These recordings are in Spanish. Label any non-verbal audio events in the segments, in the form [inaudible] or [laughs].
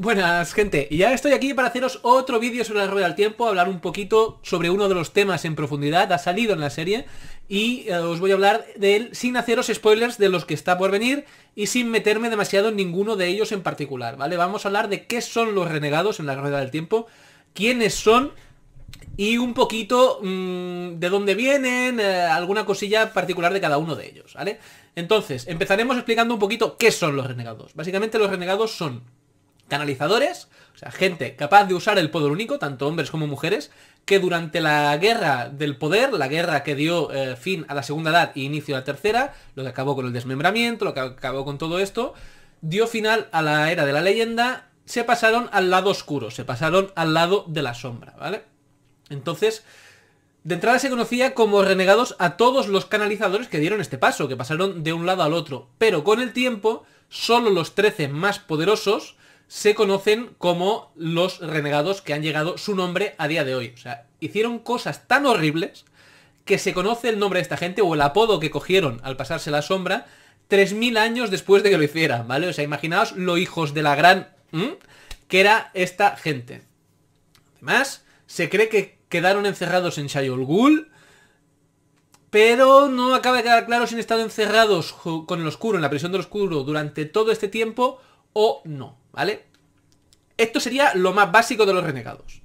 Buenas gente, ya estoy aquí para haceros otro vídeo sobre la rueda del tiempo, hablar un poquito sobre uno de los temas en profundidad, ha salido en la serie, y eh, os voy a hablar de él sin haceros spoilers de los que está por venir y sin meterme demasiado en ninguno de ellos en particular, ¿vale? Vamos a hablar de qué son los renegados en la rueda del tiempo, quiénes son y un poquito mm, de dónde vienen, eh, alguna cosilla particular de cada uno de ellos, ¿vale? Entonces, empezaremos explicando un poquito qué son los renegados. Básicamente los renegados son canalizadores, o sea, gente capaz de usar el poder único, tanto hombres como mujeres, que durante la guerra del poder, la guerra que dio eh, fin a la segunda edad y inicio a la tercera, lo que acabó con el desmembramiento, lo que acabó con todo esto, dio final a la era de la leyenda, se pasaron al lado oscuro, se pasaron al lado de la sombra, ¿vale? Entonces, de entrada se conocía como renegados a todos los canalizadores que dieron este paso, que pasaron de un lado al otro, pero con el tiempo, solo los 13 más poderosos, se conocen como los renegados que han llegado su nombre a día de hoy. O sea, hicieron cosas tan horribles que se conoce el nombre de esta gente o el apodo que cogieron al pasarse la sombra 3.000 años después de que lo hiciera, ¿vale? O sea, imaginaos los hijos de la gran... que era esta gente. Además, se cree que quedaron encerrados en Shayol pero no acaba de quedar claro si han estado encerrados con el oscuro, en la prisión del oscuro, durante todo este tiempo o no. ¿vale? Esto sería lo más básico de los renegados.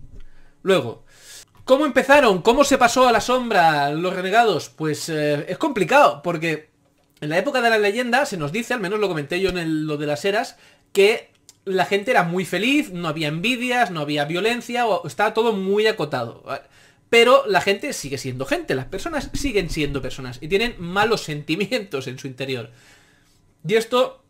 Luego, ¿cómo empezaron? ¿Cómo se pasó a la sombra los renegados? Pues eh, es complicado, porque en la época de la leyenda se nos dice, al menos lo comenté yo en lo de las eras, que la gente era muy feliz, no había envidias, no había violencia, estaba todo muy acotado. Pero la gente sigue siendo gente, las personas siguen siendo personas y tienen malos [laughs] sentimientos en su interior. Y esto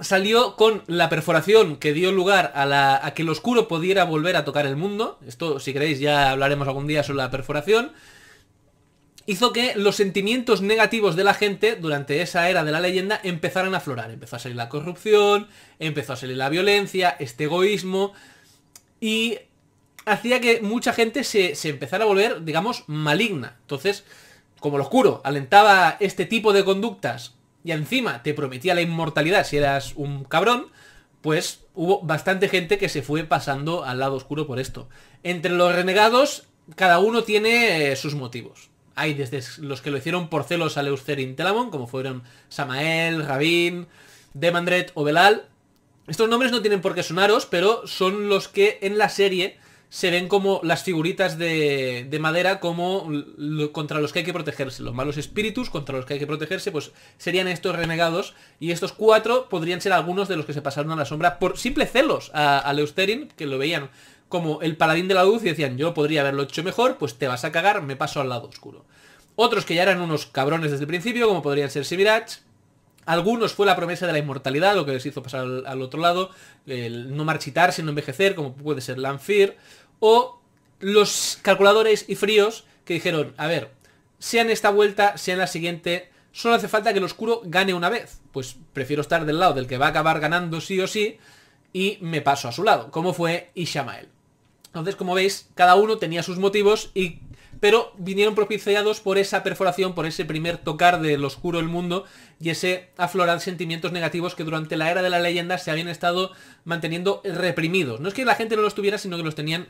salió con la perforación que dio lugar a, que el oscuro pudiera volver a tocar el mundo. Esto, si queréis, ya hablaremos algún día sobre la perforación. Hizo que los sentimientos negativos de la gente durante esa era de la leyenda empezaran a aflorar. Empezó a salir la corrupción, empezó a salir la violencia, este egoísmo. Y hacía que mucha gente se, se empezara a volver, digamos, maligna. Entonces, como el oscuro alentaba este tipo de conductas y encima te prometía la inmortalidad si eras un cabrón, pues hubo bastante gente que se fue pasando al lado oscuro por esto. Entre los renegados, cada uno tiene eh, sus motivos. Hay desde los que lo hicieron por celos a Leucerin Telamon, como fueron Samael, Rabin, Demandret o Belal. Estos nombres no tienen por qué sonaros, pero son los que en la serie se ven como las figuritas de, madera como contra los que hay que protegerse. Los malos espíritus contra los que hay que protegerse, pues serían estos renegados. Y estos cuatro podrían ser algunos de los que se pasaron a la sombra por simple celos a, a Leusterin, que lo veían como el paladín de la luz y decían, yo podría haberlo hecho mejor, pues te vas a cagar, me paso al lado oscuro. Otros que ya eran unos cabrones desde el principio, como podrían ser Simirach, algunos fue la promesa de la inmortalidad, lo que les hizo pasar al, otro lado, no marchitar, sino envejecer, como puede ser Lanfear o los calculadores y fríos que dijeron, a ver, sea en esta vuelta, sea en la siguiente, solo hace falta que el oscuro gane una vez. Pues prefiero estar del lado del que va a acabar ganando sí o sí y me paso a su lado, como fue Ishamael. Entonces, como veis, cada uno tenía sus motivos y pero vinieron propiciados por esa perforación, por ese primer tocar del oscuro el mundo y ese aflorar sentimientos negativos que durante la era de la leyenda se habían estado manteniendo reprimidos. No es que la gente no los tuviera, sino que los tenían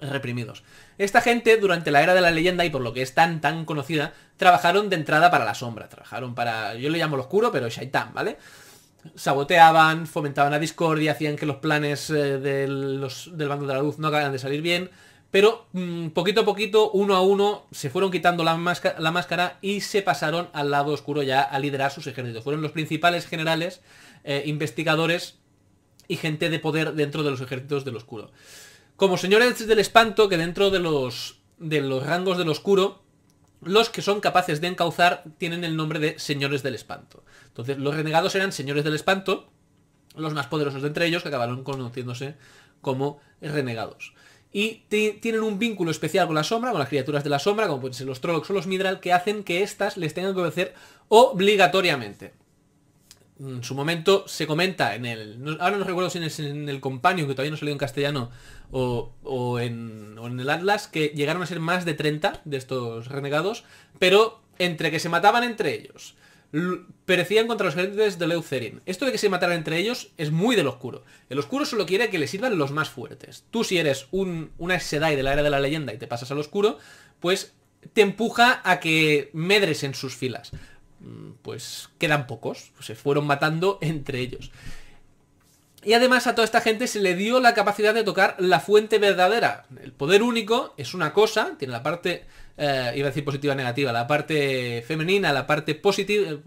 reprimidos. Esta gente, durante la era de la leyenda y por lo que es tan tan conocida, trabajaron de entrada para la sombra, trabajaron para, yo le llamo lo oscuro, pero Shaitan ¿vale? Saboteaban, fomentaban la discordia, hacían que los planes eh, del bando de la luz no acabaran de salir bien, pero mm, poquito a poquito, uno a uno, se fueron quitando la, máscara y se pasaron al lado oscuro ya a liderar sus ejércitos. Fueron los principales generales, eh, investigadores y gente de poder dentro de los ejércitos del oscuro. Como señores del espanto, que dentro de los, rangos del oscuro, los que son capaces de encauzar tienen el nombre de señores del espanto. Entonces, los renegados eran señores del espanto, los más poderosos de entre ellos, que acabaron conociéndose como renegados. Y tienen un vínculo especial con la sombra, con las criaturas de la sombra, como pueden ser los Trollocs o los Midral, que hacen que éstas les tengan que obedecer obligatoriamente en su momento se comenta en el... Ahora no recuerdo si en el, en el Companion, que todavía no salió en castellano, o, en, el Atlas, que llegaron a ser más de 30 de estos renegados, pero entre que se mataban entre ellos, perecían contra los gerentes de Leucerin. Esto de que se mataran entre ellos es muy del oscuro. El oscuro solo quiere que le sirvan los más fuertes. Tú si eres un, una Sedai de la era de la leyenda y te pasas al oscuro, pues te empuja a que medres en sus filas. Mm, pues quedan pocos, se fueron matando entre ellos. Y además a toda esta gente se le dio la capacidad de tocar la fuente verdadera. El poder único es una cosa, tiene la parte, eh, iba a decir positiva negativa, la parte femenina, la parte positiva, eh,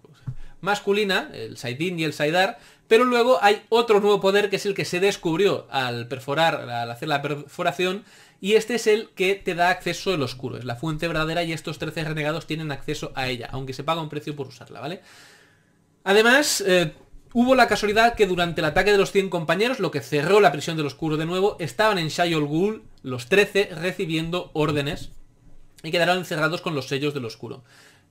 masculina, el Saidín y el Saidar, pero luego hay otro nuevo poder que es el que se descubrió al perforar, al hacer la perforación, y este es el que te da acceso al oscuro, es la fuente verdadera y estos 13 renegados tienen acceso a ella, aunque se paga un precio por usarla, ¿vale? Además, eh, hubo la casualidad que durante el ataque de los 100 compañeros, lo que cerró la prisión del oscuro de nuevo, estaban en Shayol Ghul los 13 recibiendo órdenes y quedaron encerrados con los sellos del oscuro.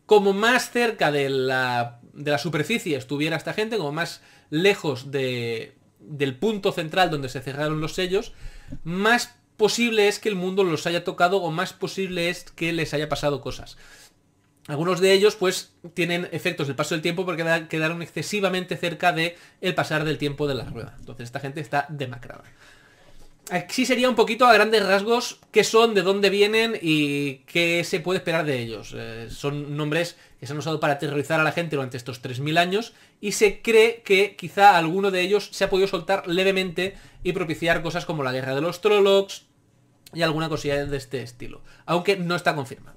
Como más cerca de la, superficie estuviera esta gente, como más lejos de, del punto central donde se cerraron los sellos, más posible es que el mundo los haya tocado o más posible es que les haya pasado cosas. Algunos de ellos pues tienen efectos del paso del tiempo porque quedaron excesivamente cerca de el pasar del tiempo de la rueda. Entonces esta gente está demacrada. Aquí sería un poquito a grandes rasgos qué son, de dónde vienen y qué se puede esperar de ellos. Eh, son nombres que se han usado para aterrorizar a la gente durante estos 3.000 años y se cree que quizá alguno de ellos se ha podido soltar levemente y propiciar cosas como la guerra de los Trollocs, y alguna cosilla de este estilo, aunque no está confirmado.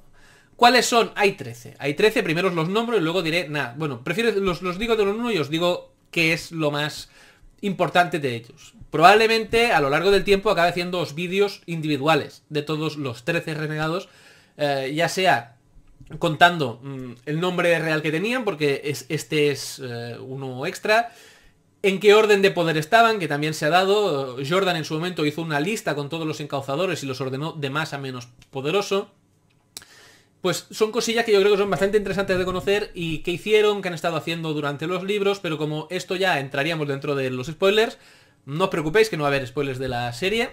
¿Cuáles son? Hay 13. Hay 13, primero os los nombro y luego diré nada. Bueno, prefiero los, digo de los uno y os digo qué es lo más importante de ellos. Probablemente a lo largo del tiempo acabe haciendo vídeos individuales de todos los 13 renegados, eh, ya sea contando mm, el nombre real que tenían, porque este es eh, uno extra, en qué orden de poder estaban, que también se ha dado. Jordan en su momento hizo una lista con todos los encauzadores y los ordenó de más a menos poderoso. Pues son cosillas que yo creo que son bastante interesantes de conocer y que hicieron, que han estado haciendo durante los libros, pero como esto ya entraríamos dentro de los spoilers, no os preocupéis que no va a haber spoilers de la serie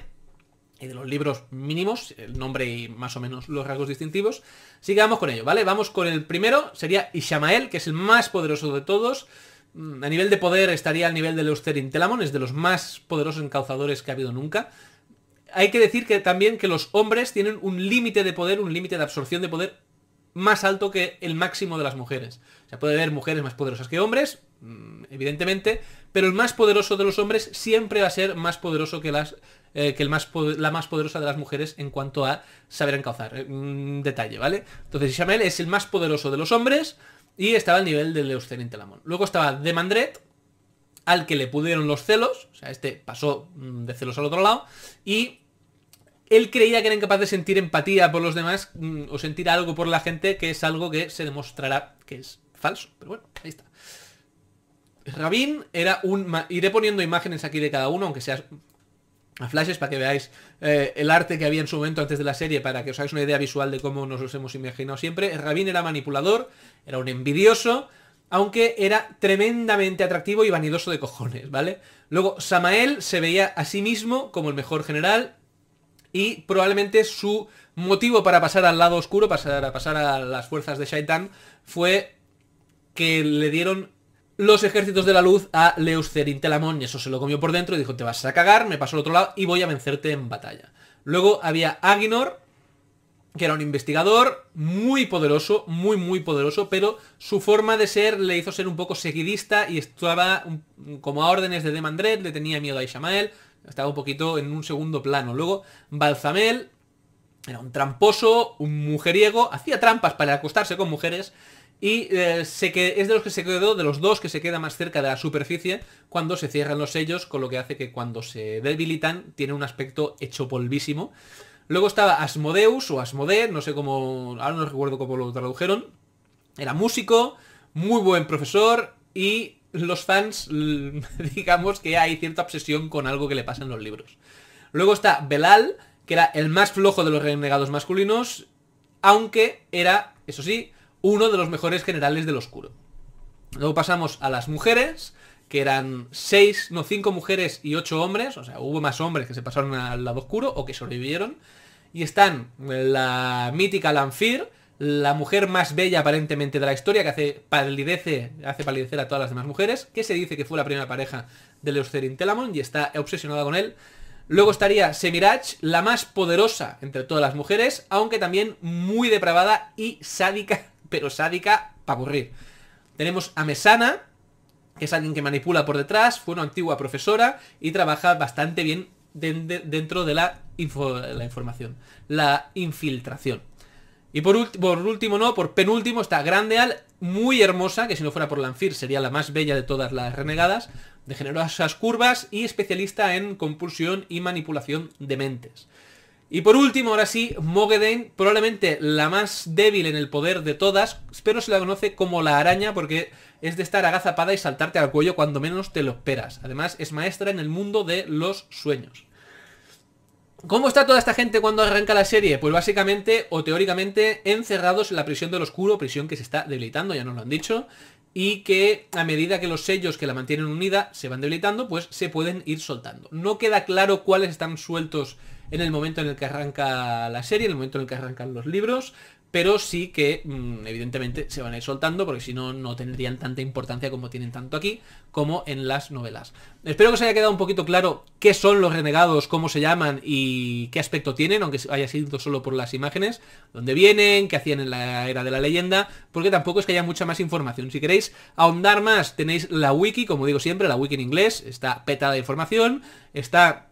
y de los libros mínimos, el nombre y más o menos los rasgos distintivos. Sigamos con ello, ¿vale? Vamos con el primero, sería Ishamael, que es el más poderoso de todos. Mm, a nivel de poder estaría al nivel de los Telamon, es de los más poderosos encauzadores que ha habido nunca. Hay que decir que también que los hombres tienen un límite de poder, un límite de absorción de poder más alto que el máximo de las mujeres. O sea, puede haber mujeres más poderosas que hombres, mm, evidentemente, pero el más poderoso de los hombres siempre va a ser más poderoso que, las, eh, que el más, la más poderosa de las mujeres en cuanto a saber encauzar. Un eh, mm, detalle, ¿vale? Entonces Ishamel es el más poderoso de los hombres, y estaba al nivel del Leucerin Telamón. Luego estaba Demandret, al que le pudieron los celos, o sea, este pasó mm, de celos al otro lado, y él creía que era incapaz de sentir empatía por los demás mm, o sentir algo por la gente, que es algo que se demostrará que es falso. Pero bueno, ahí está. Rabin era un... Iré poniendo imágenes aquí de cada uno, aunque sea a flashes para que veáis eh, el arte que había en su momento antes de la serie, para que os hagáis una idea visual de cómo nos los hemos imaginado siempre. Rabin era manipulador, era un envidioso, aunque era tremendamente atractivo y vanidoso de cojones, ¿vale? Luego, Samael se veía a sí mismo como el mejor general y probablemente su motivo para pasar al lado oscuro, para pasar a las fuerzas de Shaitan, fue que le dieron los ejércitos de la luz a Leucerin y eso se lo comió por dentro y dijo, te vas a cagar, me paso al otro lado y voy a vencerte en batalla. Luego había Aguinor, que era un investigador muy poderoso, muy muy poderoso, pero su forma de ser le hizo ser un poco seguidista y estaba como a órdenes de Demandred, le tenía miedo a Ishamael, estaba un poquito en un segundo plano. Luego Balzamel, era un tramposo, un mujeriego, hacía trampas para acostarse con mujeres y eh, que, es de los que se quedó, de los dos que se queda más cerca de la superficie cuando se cierran los sellos, con lo que hace que cuando se debilitan tiene un aspecto hecho polvísimo. Luego estaba Asmodeus o Asmode, no sé cómo, ahora no recuerdo cómo lo tradujeron. Era músico, muy buen profesor y los fans, [laughs] digamos que hay cierta obsesión con algo que le pasa en los libros. Luego está Belal, que era el más flojo de los renegados masculinos, aunque era, eso sí, uno de los mejores generales del oscuro. Luego pasamos a las mujeres, que eran seis, no, cinco mujeres y ocho hombres, o sea, hubo más hombres que se pasaron al lado oscuro o que sobrevivieron. Y están la mítica Lanfir, la mujer más bella aparentemente de la historia, que hace palidece, hace palidecer a todas las demás mujeres, que se dice que fue la primera pareja de Leucerin Telamon y está obsesionada con él. Luego estaría Semirach, la más poderosa entre todas las mujeres, aunque también muy depravada y sádica pero sádica para aburrir. Tenemos a Mesana, que es alguien que manipula por detrás, fue una antigua profesora y trabaja bastante bien dentro de la, información, la infiltración. Y por, por, último, no, por penúltimo está Grandeal, muy hermosa, que si no fuera por Lanfir sería la más bella de todas las renegadas, de generosas curvas y especialista en compulsión y manipulación de mentes. Y por último, ahora sí, Mogedain, probablemente la más débil en el poder de todas, pero se la conoce como la araña porque es de estar agazapada y saltarte al cuello cuando menos te lo esperas. Además, es maestra en el mundo de los sueños. ¿Cómo está toda esta gente cuando arranca la serie? Pues básicamente o teóricamente encerrados en la prisión del oscuro, prisión que se está debilitando, ya nos lo han dicho, y que a medida que los sellos que la mantienen unida se van debilitando, pues se pueden ir soltando. No queda claro cuáles están sueltos en el momento en el que arranca la serie, en el momento en el que arrancan los libros, pero sí que mm, evidentemente se van a ir soltando porque si no no tendrían tanta importancia como tienen tanto aquí como en las novelas. Espero que os haya quedado un poquito claro qué son los renegados, cómo se llaman y qué aspecto tienen, aunque haya sido solo por las imágenes, dónde vienen, qué hacían en la era de la leyenda, porque tampoco es que haya mucha más información. Si queréis ahondar más, tenéis la wiki, como digo siempre, la wiki en inglés, está petada de información, está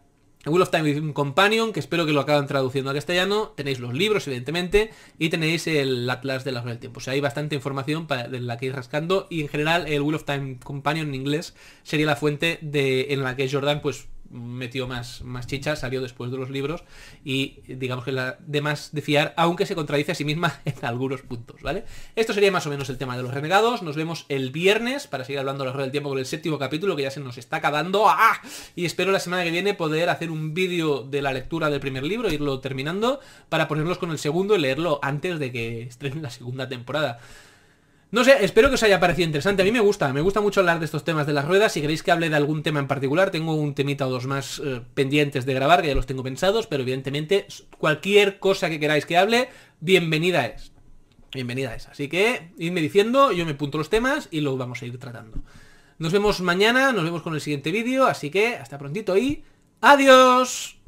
Wheel of Time Companion, que espero que lo acaben traduciendo a castellano. Tenéis los libros, evidentemente, y tenéis el Atlas de la del tiempo. O sea, hay bastante información en de la que ir rascando. Y en general, el Wheel of Time Companion en inglés sería la fuente de, en la que Jordan, pues, metió más, más chicha, salió después de los libros y digamos que la de más de fiar, aunque se contradice a sí misma [laughs] en algunos puntos, ¿vale? Esto sería más o menos el tema de los renegados. Nos vemos el viernes para seguir hablando a lo largo del tiempo con el séptimo capítulo que ya se nos está acabando. ¡Ah! Y espero la semana que viene poder hacer un vídeo de la lectura del primer libro, irlo terminando, para ponernos con el segundo y leerlo antes de que estrenen la segunda temporada. No sé, espero que os haya parecido interesante. A mí me gusta, me gusta mucho hablar de estos temas de las ruedas. Si queréis que hable de algún tema en particular, tengo un temita o dos más eh, pendientes de grabar, que ya los tengo pensados, pero evidentemente cualquier cosa que queráis que hable, bienvenida es. Bienvenida es. Así que idme diciendo, yo me punto los temas y lo vamos a ir tratando. Nos vemos mañana, nos vemos con el siguiente vídeo, así que hasta prontito y adiós.